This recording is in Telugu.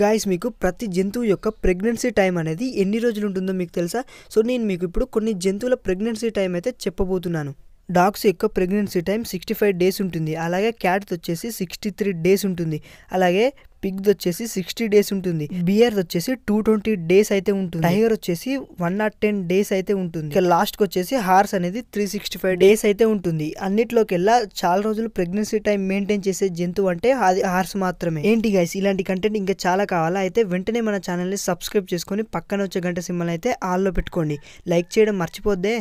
గాయస్ మీకు ప్రతి జంతువు యొక్క ప్రెగ్నెన్సీ టైం అనేది ఎన్ని రోజులు ఉంటుందో మీకు తెలుసా సో నేను మీకు ఇప్పుడు కొన్ని జంతువుల ప్రెగ్నెన్సీ టైం అయితే చెప్పబోతున్నాను డాగ్స్ యొక్క pregnancy time sixty five days ఉంటుంది అలాగే క్యాట్ది వచ్చేసి సిక్స్టీ త్రీ డేస్ ఉంటుంది అలాగే పిగ్ది వచ్చేసి సిక్స్టీ డేస్ ఉంటుంది బియర్ వచ్చేసి టూ ట్వంటీ డేస్ అయితే ఉంటుంది టైగర్ వచ్చేసి వన్ నాట్ టెన్ డేస్ అయితే ఉంటుంది ఇక లాస్ట్కి వచ్చేసి హార్స్ అనేది త్రీ సిక్స్టీ ఫైవ్ డేస్ అయితే ఉంటుంది వెళ్ళా చాలా రోజులు ప్రెగ్నెన్సీ టైం మెయింటైన్ చేసే జంతువు అంటే అది హార్స్ మాత్రమే ఏంటి గైస్ ఇలాంటి కంటెంట్ ఇంకా చాలా కావాలా అయితే వెంటనే మన ఛానల్ని సబ్స్క్రైబ్ చేసుకొని పక్కన వచ్చే గంట సింబల్ అయితే ఆల్లో పెట్టుకోండి లైక్ చేయడం మర్చిపోద్దే